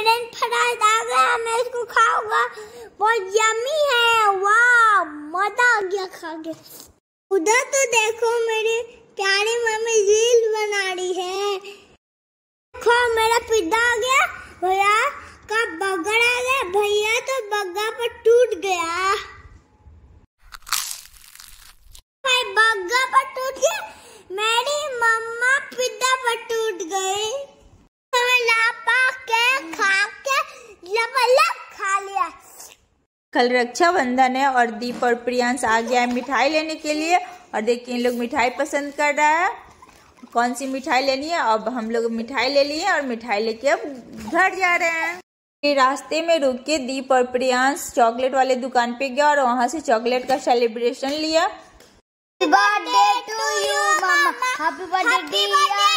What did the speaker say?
French fries आ गया मैं इसको खाऊंगा बहुत यमी है वाह मजा आ गया खा के उधर तो देखो मेरे प्यारी मम्मी रील बना रही है देखो मेरा पिज्जा आ गया भैया का बगड़ आ गया भैया तो बग्गा पर टूट गया भाई बग्गा पर टूट गया कल रक्षाबंधन है और दीप और प्रियांश आ गया है मिठाई लेने के लिए और देखिए इन लोग मिठाई पसंद कर रहा है कौन सी मिठाई लेनी है अब हम लोग मिठाई ले लिए और मिठाई लेके अब घर जा रहे हैं रास्ते में रुक के दीप और प्रियांश चॉकलेट वाले दुकान पे गया और वहाँ से चॉकलेट का सेलिब्रेशन लिया birthday to you mama happy birthday